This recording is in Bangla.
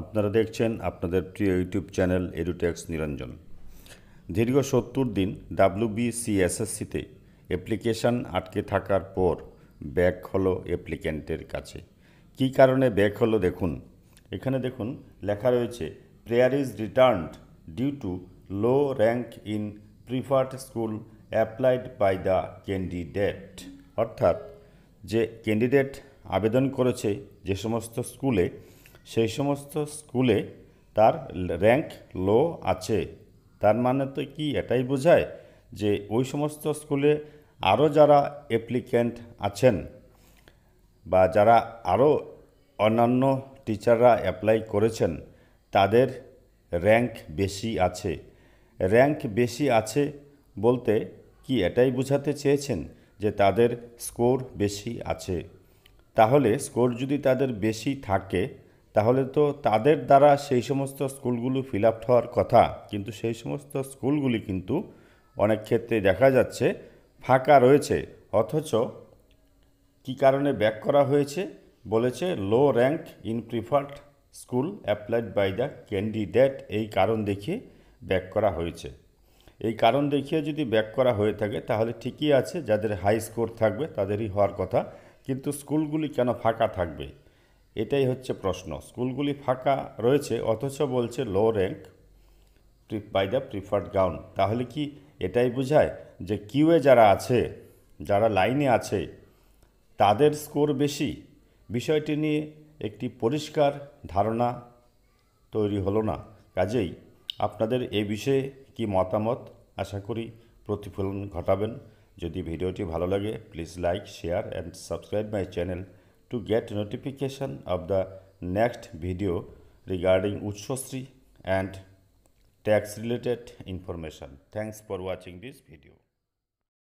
আপনারা দেখছেন আপনাদের প্রিয় ইউটিউব চ্যানেল এডুটেক্স নিরঞ্জন দীর্ঘ সত্তর দিন ডাব্লুবিসিএসএসসিতে অ্যাপ্লিকেশান আটকে থাকার পর ব্যাক হলো অ্যাপ্লিক্যান্টের কাছে কি কারণে ব্যাক হলো দেখুন এখানে দেখুন লেখা রয়েছে prayer is returned due to low rank in preferred school applied by the candidate অর্থাৎ যে ক্যান্ডিডেট আবেদন করেছে যে সমস্ত স্কুলে সেই সমস্ত স্কুলে তার র্যাঙ্ক লো আছে তার মানে তো কি এটাই বোঝায় যে ওই সমস্ত স্কুলে আরও যারা অ্যাপ্লিক্যান্ট আছেন বা যারা আরও অন্যান্য টিচাররা অ্যাপ্লাই করেছেন তাদের র্যাঙ্ক বেশি আছে র্যাঙ্ক বেশি আছে বলতে কি এটাই বোঝাতে চেয়েছেন যে তাদের স্কোর বেশি আছে তাহলে স্কোর যদি তাদের বেশি থাকে তাহলে তো তাদের দ্বারা সেই সমস্ত স্কুলগুলো ফিল আপ হওয়ার কথা কিন্তু সেই সমস্ত স্কুলগুলি কিন্তু অনেক ক্ষেত্রে দেখা যাচ্ছে ফাঁকা রয়েছে অথচ কি কারণে ব্যাক করা হয়েছে বলেছে low rank in preferred school applied by the candidate এই কারণ দেখিয়ে ব্যাক করা হয়েছে এই কারণ দেখিয়ে যদি ব্যাক করা হয়ে থাকে তাহলে ঠিকই আছে যাদের হাই স্কোর থাকবে তাদেরই হওয়ার কথা কিন্তু স্কুলগুলি কেন ফাঁকা থাকবে এটাই হচ্ছে প্রশ্ন স্কুলগুলি ফাঁকা রয়েছে অথচ বলছে low rank by the preferred gown তাহলে কি এটাই বোঝায় যে কিউয়ে যারা আছে যারা লাইনে আছে তাদের স্কোর বেশি বিষয়টি নিয়ে একটি পরিষ্কার ধারণা তৈরি হলো না কাজেই আপনাদের এ বিষয়ে কি মতামত আশা করি প্রতিফলন ঘটাবেন যদি ভিডিওটি ভালো লাগে please like share and subscribe my channel to get notification of the next video regarding Utsosri and tax related information. Thanks for watching this video.